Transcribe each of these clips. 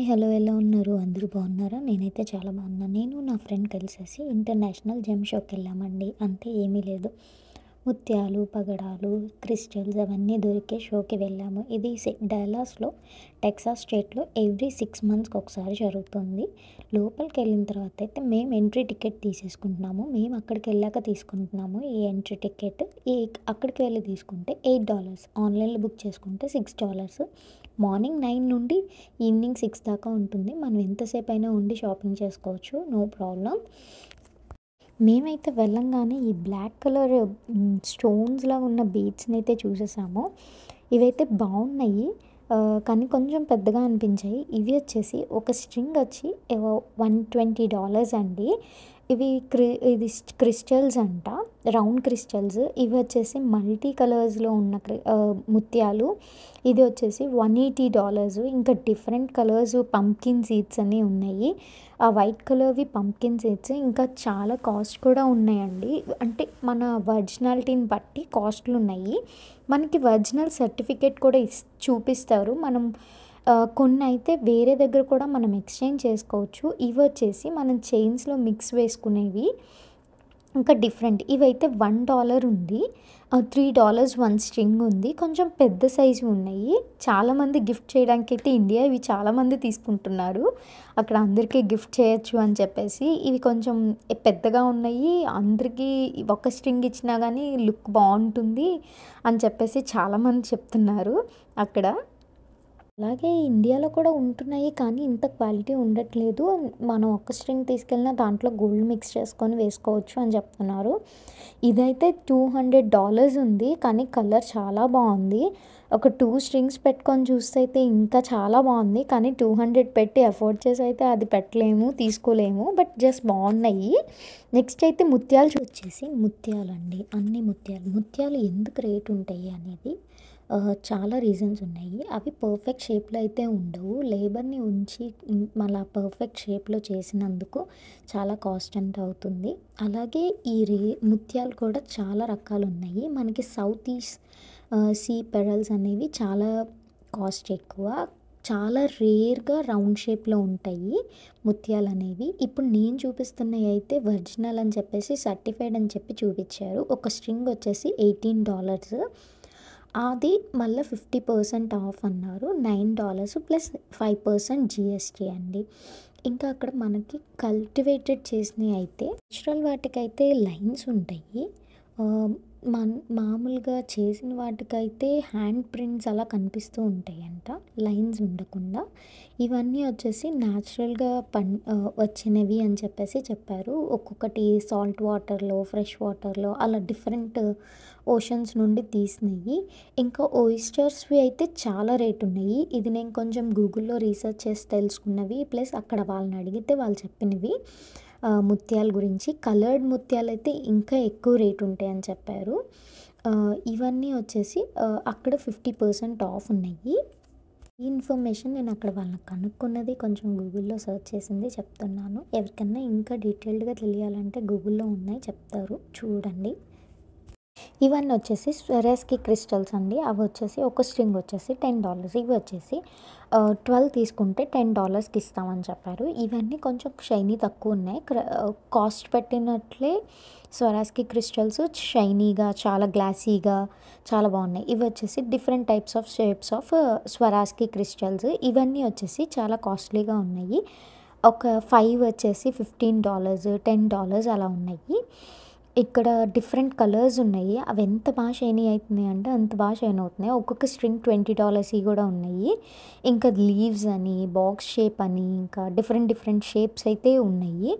hi hello ఎలా ఉన్నారు అందరూ బాగున్నారా నేనైతే చాలా బాగున్నాను నేను నా ఫ్రెండ్ కలిసేసి ఇంటర్నేషనల్ జెమ్ షాప్కి వెళ్ళామండి అంతే ఏమీ లేదు ముత్యాలు పగడాలు క్రిస్టల్స్ అవన్నీ దొరికే షోకి వెళ్ళాము ఇది డైలాస్లో టెక్సాస్ స్టేట్లో ఎవ్రీ సిక్స్ మంత్స్కి ఒకసారి జరుగుతుంది లోపలికి వెళ్ళిన తర్వాత అయితే మేము ఎంట్రీ టికెట్ తీసేసుకుంటున్నాము మేము అక్కడికి వెళ్ళాక తీసుకుంటున్నాము ఈ ఎంట్రీ టికెట్ ఈ అక్కడికి వెళ్ళి తీసుకుంటే ఎయిట్ డాలర్స్ ఆన్లైన్లో బుక్ చేసుకుంటే సిక్స్ డాలర్స్ మార్నింగ్ నైన్ నుండి ఈవినింగ్ సిక్స్ దాకా ఉంటుంది మనం ఎంతసేపు అయినా ఉండి షాపింగ్ చేసుకోవచ్చు నో ప్రాబ్లం మేమైతే వెళ్ళంగానే ఈ బ్లాక్ కలర్ స్టోన్స్లో ఉన్న బీట్స్ని అయితే చూసేసాము ఇవైతే బాగున్నాయి కానీ కొంచెం పెద్దగా అనిపించాయి ఇవి వచ్చేసి ఒక స్ట్రింగ్ వచ్చి వన్ ట్వంటీ డాలర్స్ అండి ఇవి క్రి ఇది క్రిస్టల్స్ అంట రౌండ్ క్రిస్టల్స్ ఇవి వచ్చేసి మల్టీ కలర్స్లో ఉన్న ముత్యాలు ఇది వచ్చేసి వన్ ఎయిటీ డాలర్స్ ఇంకా డిఫరెంట్ కలర్స్ పంప్కిన్ సీడ్స్ అని ఉన్నాయి ఆ వైట్ కలర్వి పంప్కిన్ సీడ్స్ ఇంకా చాలా కాస్ట్ కూడా ఉన్నాయండి అంటే మన ఒరిజినాలిటీని బట్టి కాస్ట్లు ఉన్నాయి మనకి ఒరిజినల్ సర్టిఫికేట్ కూడా ఇస్ చూపిస్తారు మనం కొన్ని అయితే వేరే దగ్గర కూడా మనం ఎక్స్చేంజ్ చేసుకోవచ్చు ఇవి వచ్చేసి మనం చైన్స్లో మిక్స్ వేసుకునేవి ఇంకా డిఫరెంట్ ఇవైతే వన్ డాలర్ ఉంది త్రీ డాలర్స్ వన్ స్ట్రింగ్ ఉంది కొంచెం పెద్ద సైజు ఉన్నాయి చాలామంది గిఫ్ట్ చేయడానికి అయితే ఇండియా ఇవి చాలామంది తీసుకుంటున్నారు అక్కడ అందరికీ గిఫ్ట్ చేయొచ్చు అని చెప్పేసి ఇవి కొంచెం పెద్దగా ఉన్నాయి అందరికీ ఒక స్ట్రింగ్ ఇచ్చినా కానీ లుక్ బాగుంటుంది అని చెప్పేసి చాలామంది చెప్తున్నారు అక్కడ అలాగే ఇండియాలో కూడా ఉంటున్నాయి కానీ ఇంత క్వాలిటీ ఉండట్లేదు మనం ఒక్క స్ట్రింగ్ తీసుకెళ్ళిన దాంట్లో గోల్డ్ మిక్స్ చేసుకొని వేసుకోవచ్చు అని చెప్తున్నారు ఇదైతే టూ హండ్రెడ్ డాలర్స్ ఉంది కానీ కలర్ చాలా బాగుంది ఒక టూ స్ట్రింగ్స్ పెట్టుకొని చూస్తే అయితే ఇంకా చాలా బాగుంది కానీ టూ హండ్రెడ్ పెట్టి అఫోర్డ్ చేసి అయితే అది పెట్టలేము తీసుకోలేము బట్ జస్ట్ బాగున్నాయి నెక్స్ట్ అయితే ముత్యాలు వచ్చేసి ముత్యాలు అండి అన్ని ముత్యాలు ముత్యాలు ఎందుకు రేట్ ఉంటాయి అనేది చాలా రీజన్స్ ఉన్నాయి అవి పర్ఫెక్ట్ షేప్లో అయితే ఉండవు లేబర్ని ఉంచి మళ్ళీ పర్ఫెక్ట్ షేప్లో చేసినందుకు చాలా కాస్ట్ అంత అవుతుంది అలాగే ఈ రే ముత్యాలు కూడా చాలా రకాలు ఉన్నాయి మనకి సౌత్ ఈస్ట్ సీ పెరల్స్ అనేవి చాలా కాస్ట్ ఎక్కువ చాలా రేర్గా రౌండ్ షేప్లో ఉంటాయి ముత్యాలు అనేవి ఇప్పుడు నేను చూపిస్తున్నవి అయితే ఒరిజినల్ అని చెప్పేసి సర్టిఫైడ్ అని చెప్పి చూపించారు ఒక స్ట్రింగ్ వచ్చేసి ఎయిటీన్ డాలర్స్ అది మళ్ళీ ఫిఫ్టీ పర్సెంట్ ఆఫ్ అన్నారు nine dollars plus five percent GST అండి ఇంకా అక్కడ మనకి కల్టివేటెడ్ చేసినవి అయితే నేచురల్ వాటికైతే లైన్స్ ఉంటాయి మన్ మామూలుగా చేసిన వాటికైతే హ్యాండ్ ప్రింట్స్ అలా కనిపిస్తూ ఉంటాయంట లైన్స్ ఉండకుండా ఇవన్నీ వచ్చేసి న్యాచురల్గా పన్ వచ్చినవి అని చెప్పేసి చెప్పారు ఒక్కొక్కటి సాల్ట్ వాటర్లో ఫ్రెష్ వాటర్లో అలా డిఫరెంట్ ఓషన్స్ నుండి తీసినవి ఇంకా ఓయిస్టర్స్వి అయితే చాలా రేట్ ఉన్నాయి ఇది నేను కొంచెం గూగుల్లో రీసెర్చ్ చేసి తెలుసుకున్నవి ప్లస్ అక్కడ వాళ్ళని అడిగితే వాళ్ళు చెప్పినవి ముత్యాల గురించి కలర్డ్ ముత్యాలు అయితే ఇంకా ఎక్కువ రేట్ ఉంటాయి అని చెప్పారు ఇవన్నీ వచ్చేసి అక్కడ ఫిఫ్టీ పర్సెంట్ ఆఫ్ ఉన్నాయి ఈ ఇన్ఫర్మేషన్ నేను అక్కడ వాళ్ళని కనుక్కున్నది కొంచెం గూగుల్లో సెర్చ్ చేసింది చెప్తున్నాను ఎవరికన్నా ఇంకా డీటెయిల్డ్గా తెలియాలంటే గూగుల్లో ఉన్నాయి చెప్తారు చూడండి ఇవన్నీ వచ్చేసి స్వెరస్కి క్రిస్టల్స్ అండి అవి వచ్చేసి ఒక స్ట్రింగ్ వచ్చేసి టెన్ డాలర్స్ ఇవి వచ్చేసి ట్వెల్వ్ తీసుకుంటే టెన్ డాలర్స్కి ఇస్తామని చెప్పారు ఇవన్నీ కొంచెం షైనీ తక్కువ ఉన్నాయి కాస్ట్ పెట్టినట్లే స్వరాస్కి క్రిస్టల్స్ షైనీగా చాలా గ్లాసీగా చాలా బాగున్నాయి ఇవి వచ్చేసి different types of shapes of Swarovski crystals ఇవన్నీ వచ్చేసి చాలా కాస్ట్లీగా ఉన్నాయి ఒక ఫైవ్ వచ్చేసి ఫిఫ్టీన్ డాలర్స్ టెన్ డాలర్స్ అలా ఉన్నాయి ఇక్కడ డిఫరెంట్ కలర్స్ ఉన్నాయి అవి ఎంత బాగా షైన్ అవుతున్నాయి అంటే అంత బాగా షైన్ అవుతున్నాయి ఒక్కొక్క స్ట్రింగ్ ట్వంటీ డాలర్స్ కూడా ఉన్నాయి ఇంకా లీవ్స్ అని బాక్స్ షేప్ అని ఇంకా డిఫరెంట్ డిఫరెంట్ షేప్స్ అయితే ఉన్నాయి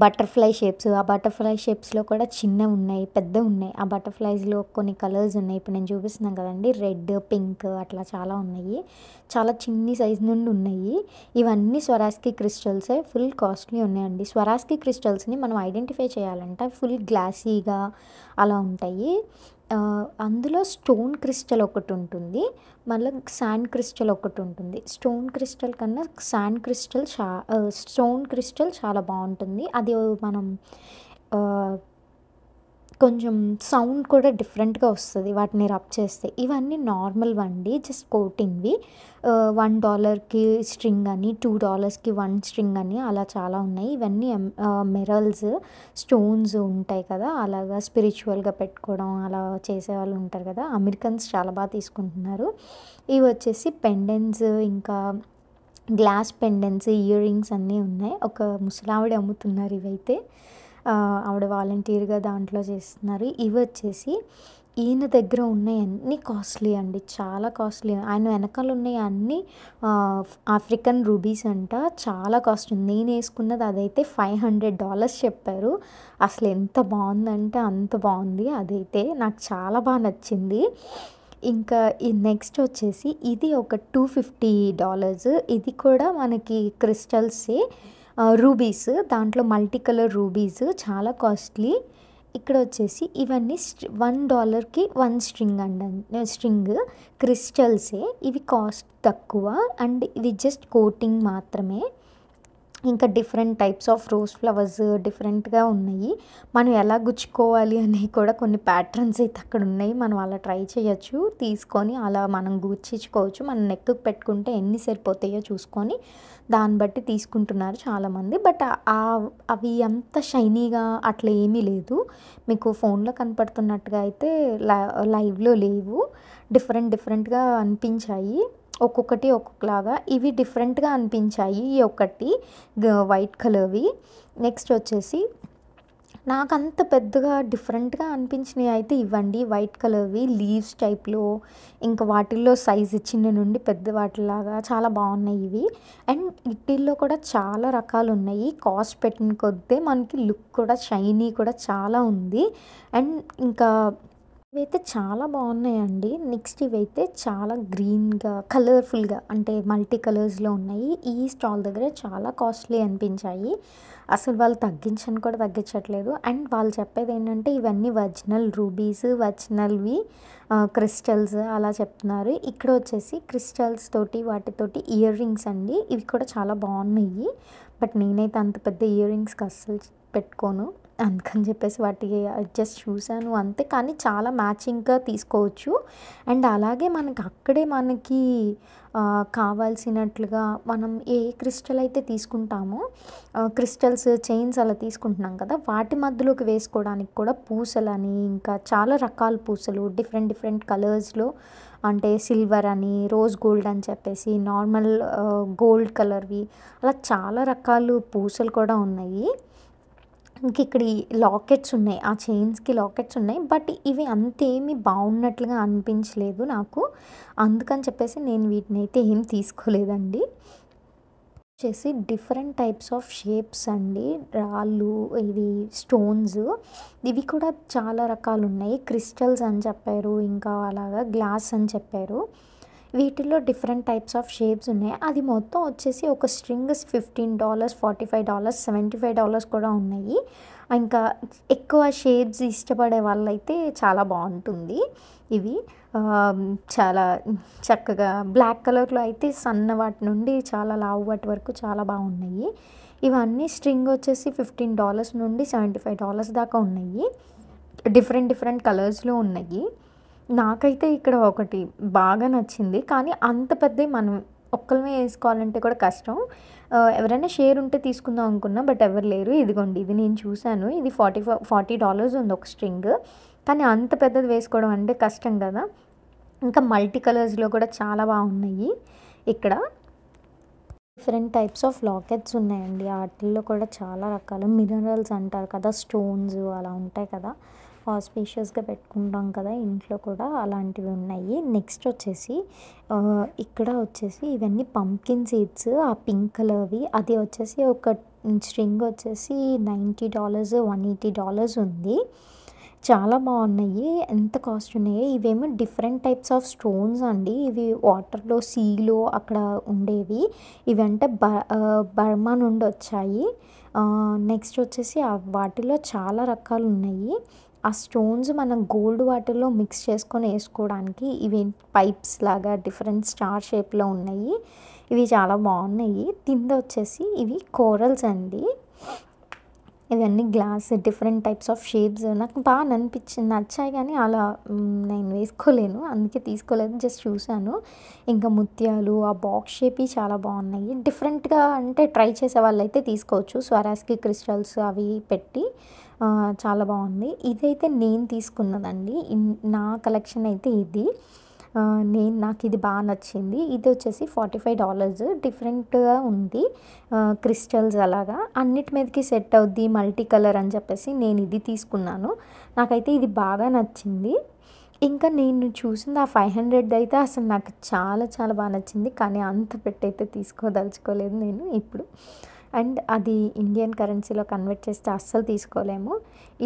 బటర్ఫ్లై షేప్స్ ఆ బటర్ఫ్లై షేప్స్లో కూడా చిన్నవి ఉన్నాయి పెద్దవి ఉన్నాయి ఆ బటర్ఫ్లైస్లో కొన్ని కలర్స్ ఉన్నాయి ఇప్పుడు నేను చూపిస్తున్నాను కదండి రెడ్ పింక్ అట్లా చాలా ఉన్నాయి చాలా చిన్ని సైజు నుండి ఉన్నాయి ఇవన్నీ స్వరాస్కి క్రిస్టల్సే ఫుల్ కాస్ట్లీ ఉన్నాయండి స్వరాస్కి క్రిస్టల్స్ని మనం ఐడెంటిఫై చేయాలంటే ఫుల్ గ్లాసీగా అలా ఉంటాయి అందులో స్టోన్ క్రిస్టల్ ఒకటి ఉంటుంది మళ్ళీ శాండ్ క్రిస్టల్ ఒకటి ఉంటుంది స్టోన్ క్రిస్టల్ కన్నా శాండ్ క్రిస్టల్ చా స్టోన్ క్రిస్టల్ చాలా బాగుంటుంది అది మనం కొంచెం సౌండ్ కూడా డిఫరెంట్గా వస్తుంది వాటిని రబ్ చేస్తే ఇవన్నీ నార్మల్ వండి జస్ట్ కోటింగ్వి వన్ డాలర్కి స్ట్రింగ్ అని టూ డాలర్స్కి వన్ స్ట్రింగ్ అని అలా చాలా ఉన్నాయి ఇవన్నీ మెరల్స్ స్టోన్స్ ఉంటాయి కదా అలాగా స్పిరిచువల్గా పెట్టుకోవడం అలా చేసేవాళ్ళు ఉంటారు కదా అమెరికన్స్ చాలా బాగా తీసుకుంటున్నారు ఇవి వచ్చేసి పెండెన్స్ ఇంకా గ్లాస్ పెండెన్స్ ఇయర్ రింగ్స్ అన్నీ ఉన్నాయి ఒక ముసలావిడ అమ్ముతున్నారు ఇవైతే ఆవిడ వాలంటీర్గా దాంట్లో చేస్తున్నారు ఇవి వచ్చేసి ఈయన దగ్గర ఉన్నాయి అన్ని కాస్ట్లీ అండి చాలా కాస్ట్లీ ఆయన వెనకాల ఉన్నాయి అన్నీ ఆఫ్రికన్ రూబీస్ అంట చాలా కాస్ట్ ఉంది నేను వేసుకున్నది అదైతే ఫైవ్ హండ్రెడ్ డాలర్స్ చెప్పారు అసలు ఎంత బాగుందంటే అంత బాగుంది అదైతే నాకు చాలా బాగా నచ్చింది ఇంకా ఈ నెక్స్ట్ వచ్చేసి ఇది ఒక టూ ఫిఫ్టీ డాలర్స్ ఇది కూడా మనకి క్రిస్టల్సే రూబీస్ దాంట్లో మల్టీ కలర్ రూబీస్ చాలా కాస్ట్లీ ఇక్కడ వచ్చేసి ఇవన్నీ వన్ డాలర్కి వన్ స్ట్రింగ్ అండి స్ట్రింగ్ క్రిస్టల్సే ఇవి కాస్ట్ తక్కువ అండ్ ఇవి జస్ట్ కోటింగ్ మాత్రమే ఇంకా different types of rose flowers డిఫరెంట్గా ఉన్నాయి మనం ఎలా గుచ్చుకోవాలి అనేవి కూడా కొన్ని ప్యాటర్న్స్ అయితే అక్కడ ఉన్నాయి మనం అలా ట్రై చేయొచ్చు తీసుకొని అలా మనం గుచ్చించుకోవచ్చు మనం నెక్కు పెట్టుకుంటే ఎన్ని సరిపోతాయో చూసుకొని దాన్ని బట్టి తీసుకుంటున్నారు చాలామంది బట్ అవి అంత షైనీగా అట్లా ఏమీ లేదు మీకు ఫోన్లో కనపడుతున్నట్టుగా అయితే లైవ్లో లేవు డిఫరెంట్ డిఫరెంట్గా అనిపించాయి ఒక్కొక్కటి ఒక్కొక్కలాగా ఇవి డిఫరెంట్గా అనిపించాయి ఈ ఒక్కటి వైట్ కలర్వి నెక్స్ట్ వచ్చేసి నాకు అంత పెద్దగా డిఫరెంట్గా అనిపించినవి అయితే ఇవ్వండి వైట్ కలర్వి లీవ్స్ టైప్లో ఇంకా వాటిల్లో సైజ్ చిన్న నుండి పెద్ద వాటిలాగా చాలా బాగున్నాయి ఇవి అండ్ ఇటీల్లో కూడా చాలా రకాలు ఉన్నాయి కాస్ట్ పెట్టిన కొద్దే మనకి లుక్ కూడా షైనీ కూడా చాలా ఉంది అండ్ ఇంకా ఇవైతే చాలా బాగున్నాయండి నెక్స్ట్ ఇవైతే చాలా గ్రీన్గా కలర్ఫుల్గా అంటే మల్టీ కలర్స్లో ఉన్నాయి ఈ స్టాల్ దగ్గర చాలా కాస్ట్లీ అనిపించాయి అసలు వాళ్ళు తగ్గించని కూడా తగ్గించట్లేదు అండ్ వాళ్ళు చెప్పేది ఏంటంటే ఇవన్నీ వర్జినల్ రూబీస్ వర్జినల్వి క్రిస్టల్స్ అలా చెప్తున్నారు ఇక్కడ వచ్చేసి క్రిస్టల్స్ తోటి వాటితోటి ఇయర్ రింగ్స్ అండి ఇవి కూడా చాలా బాగున్నాయి బట్ నేనైతే అంత పెద్ద ఇయర్ రింగ్స్కి అస్సలు పెట్టుకోను అందుకని చెప్పేసి వాటికి జస్ట్ చూశాను అంతే కానీ చాలా మ్యాచింగ్గా తీసుకోవచ్చు అండ్ అలాగే మనకి అక్కడే మనకి కావాల్సినట్లుగా మనం ఏ క్రిస్టల్ అయితే తీసుకుంటామో క్రిస్టల్స్ చైన్స్ అలా తీసుకుంటున్నాం కదా వాటి మధ్యలోకి వేసుకోవడానికి కూడా పూసలని ఇంకా చాలా రకాల పూసలు డిఫరెంట్ డిఫరెంట్ కలర్స్లో అంటే సిల్వర్ అని రోజ్ గోల్డ్ అని చెప్పేసి నార్మల్ గోల్డ్ కలర్వి అలా చాలా రకాలు పూసలు కూడా ఉన్నాయి ఇంక ఇక్కడ లాకెట్స్ ఉన్నాయి ఆ చైన్స్కి లాకెట్స్ ఉన్నాయి బట్ ఇవి అంతేమీ బాగున్నట్లుగా అనిపించలేదు నాకు అందుకని చెప్పేసి నేను వీటిని అయితే ఏం తీసుకోలేదండి వచ్చేసి డిఫరెంట్ టైప్స్ ఆఫ్ షేప్స్ అండి రాళ్ళు ఇవి స్టోన్స్ ఇవి కూడా చాలా రకాలు ఉన్నాయి క్రిస్టల్స్ అని చెప్పారు ఇంకా అలాగా గ్లాస్ అని చెప్పారు వీటిల్లో డిఫరెంట్ టైప్స్ ఆఫ్ షేప్స్ ఉన్నాయి అది మొత్తం వచ్చేసి ఒక string fifteen dollars forty five dollars seventy five dollars కూడా ఉన్నాయి ఇంకా ఎక్కువ షేప్స్ ఇష్టపడే వాళ్ళైతే చాలా బాగుంటుంది ఇవి చాలా చక్కగా బ్లాక్ కలర్లో అయితే సన్న వాటి నుండి చాలా లావు వాటి వరకు చాలా బాగున్నాయి ఇవన్నీ స్ట్రింగ్ వచ్చేసి ఫిఫ్టీన్ డాలర్స్ నుండి సెవెంటీ ఫైవ్ డాలర్స్ దాకా ఉన్నాయి డిఫరెంట్ డిఫరెంట్ కలర్స్లో ఉన్నాయి నాకైతే ఇక్కడ ఒకటి బాగా నచ్చింది కానీ అంత పెద్ద మనం ఒక్కళ్ళమే వేసుకోవాలంటే కూడా కష్టం ఎవరైనా షేర్ ఉంటే తీసుకుందాం అనుకున్నా బట్ ఎవరు లేరు ఇదిగోండి ఇది నేను చూశాను ఇది ఫార్టీ ఫార్టీ డాలర్స్ ఉంది ఒక స్ట్రింగ్ కానీ అంత పెద్దది వేసుకోవడం అంటే కష్టం కదా ఇంకా మల్టీ కలర్స్లో కూడా చాలా బాగున్నాయి ఇక్కడ డిఫరెంట్ టైప్స్ ఆఫ్ లాకెట్స్ ఉన్నాయండి వాటిల్లో కూడా చాలా రకాలు మినరల్స్ అంటారు కదా స్టోన్స్ అలా ఉంటాయి కదా ఆస్పీషియస్గా పెట్టుకుంటాం కదా ఇంట్లో కూడా అలాంటివి ఉన్నాయి నెక్స్ట్ వచ్చేసి ఇక్కడ వచ్చేసి ఇవన్నీ పంకిన్ సీడ్స్ ఆ పింక్ కలర్వి అది వచ్చేసి ఒక స్ట్రింగ్ వచ్చేసి ninety dollars one eighty dollars ఉంది చాలా బాగున్నాయి ఎంత కాస్ట్ ఉన్నాయి ఇవేమో డిఫరెంట్ టైప్స్ ఆఫ్ స్టోన్స్ అండి ఇవి వాటర్లో సీలో అక్కడ ఉండేవి ఇవి అంటే బ బర్మా నుండి వచ్చాయి నెక్స్ట్ వచ్చేసి వాటిలో చాలా రకాలు ఉన్నాయి ఆ స్టోన్స్ మనం గోల్డ్ వాటిల్లో మిక్స్ చేసుకొని వేసుకోవడానికి ఇవి పైప్స్ లాగా డిఫరెంట్ స్టార్ షేప్లో ఉన్నాయి ఇవి చాలా బాగున్నాయి తింద వచ్చేసి ఇవి కోరల్స్ అండి ఇవన్నీ glass different types of shapes నాకు బాగా అనిపించింది నచ్చాయి కానీ అలా నేను వేసుకోలేను అందుకే తీసుకోలేదు జస్ట్ చూశాను ఇంకా ముత్యాలు ఆ బాక్స్ షేప్ చాలా బాగున్నాయి డిఫరెంట్గా అంటే ట్రై చేసే వాళ్ళైతే తీసుకోవచ్చు స్వరాస్కి క్రిస్టల్స్ అవి పెట్టి చాలా బాగుంది ఇదైతే నేను తీసుకున్నదండి నా కలెక్షన్ అయితే ఇది నేను నాకు ఇది బాగా నచ్చింది ఇది వచ్చేసి ఫార్టీ ఫైవ్ డాలర్స్ డిఫరెంట్గా ఉంది క్రిస్టల్స్ అలాగా అన్నిటి మీదకి సెట్ అవుద్ది మల్టీ కలర్ అని చెప్పేసి నేను ఇది తీసుకున్నాను నాకైతే ఇది బాగా నచ్చింది ఇంకా నేను చూసింది ఆ ఫైవ్ హండ్రెడ్ అయితే అసలు నాకు చాలా చాలా బాగా నచ్చింది కానీ అంత పెట్టి అయితే తీసుకోదలుచుకోలేదు నేను ఇప్పుడు అండ్ అది ఇండియన్ కరెన్సీలో కన్వర్ట్ చేస్తే అస్సలు తీసుకోలేము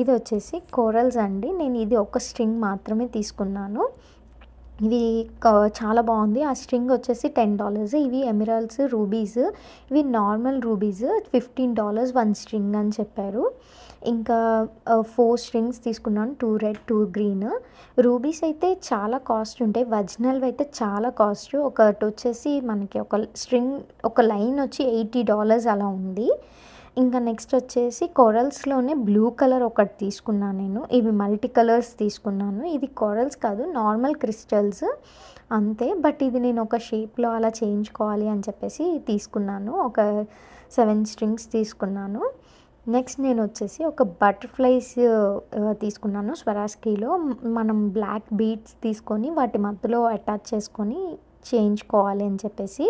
ఇది వచ్చేసి కోరల్స్ అండి నేను ఇది ఒక స్ట్రింగ్ మాత్రమే తీసుకున్నాను ఇది చాలా బాగుంది ఆ స్ట్రింగ్ వచ్చేసి టెన్ డాలర్స్ ఇవి ఎమిరాల్స్ రూబీస్ ఇవి normal rubies fifteen dollars one string అని చెప్పారు ఇంకా ఫోర్ స్ట్రింగ్స్ తీసుకున్నాను two red two green rubies అయితే చాలా కాస్ట్ ఉంటాయి వజ్నల్వి అయితే చాలా కాస్ట్ ఒకటి వచ్చేసి మనకి ఒక స్ట్రింగ్ ఒక లైన్ వచ్చి ఎయిటీ డాలర్స్ అలా ఉంది ఇంకా నెక్స్ట్ వచ్చేసి కోరల్స్లోనే బ్లూ కలర్ ఒకటి తీసుకున్నాను నేను ఇవి మల్టీ కలర్స్ తీసుకున్నాను ఇది కోరల్స్ కాదు నార్మల్ క్రిస్టల్స్ అంతే బట్ ఇది నేను ఒక షేప్లో అలా చేయించుకోవాలి అని చెప్పేసి తీసుకున్నాను ఒక సెవెన్ స్ట్రింగ్స్ తీసుకున్నాను నెక్స్ట్ నేను వచ్చేసి ఒక బటర్ఫ్లైస్ తీసుకున్నాను స్వరాస్కీలో మనం బ్లాక్ బీట్స్ తీసుకొని వాటి మధ్యలో అటాచ్ చేసుకొని చేయించుకోవాలి అని చెప్పేసి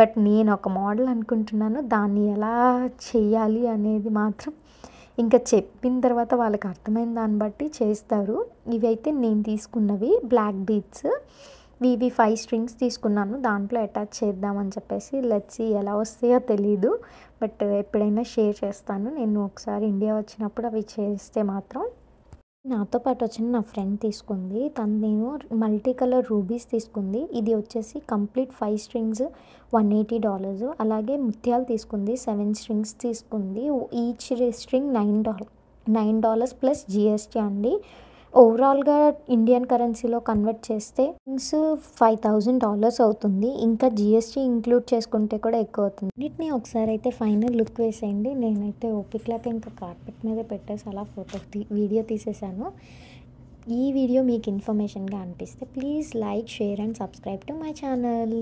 బట్ నేను ఒక మోడల్ అనుకుంటున్నాను దాన్ని ఎలా చేయాలి అనేది మాత్రం ఇంకా చెప్పిన తర్వాత వాళ్ళకి అర్థమైన దాన్ని బట్టి చేస్తారు ఇవైతే నేను తీసుకున్నవి బ్లాక్ బీడ్స్ ఇవి ఫైవ్ స్ట్రింగ్స్ తీసుకున్నాను దాంట్లో అటాచ్ చేద్దామని చెప్పేసి లచ్చి ఎలా వస్తాయో తెలీదు బట్ ఎప్పుడైనా షేర్ చేస్తాను నేను ఒకసారి ఇండియా వచ్చినప్పుడు అవి చేస్తే మాత్రం నాతో పాటు వచ్చిన నా ఫ్రెండ్ తీసుకుంది తను నేను మల్టీ కలర్ రూబీస్ తీసుకుంది ఇది వచ్చేసి complete five strings one eighty dollars అలాగే ముత్యాలు తీసుకుంది సెవెన్ స్ట్రింగ్స్ తీసుకుంది each string nine dollar nine dollars plus GST అండి ఓవరాల్గా ఇండియన్ కరెన్సీలో కన్వర్ట్ చేస్తే ఫైవ్ థౌజండ్ డాలర్స్ అవుతుంది ఇంకా జిఎస్టీ ఇంక్లూడ్ చేసుకుంటే కూడా ఎక్కువ అవుతుంది అన్నిటిని ఒకసారి అయితే ఫైనల్ లుక్ వేసేయండి నేనైతే ఓపిక ఇంకా కార్పెట్ మీద పెట్టేసి అలా ఫోటో వీడియో తీసేసాను ఈ వీడియో మీకు ఇన్ఫర్మేషన్గా అనిపిస్తే please like share and subscribe to my channel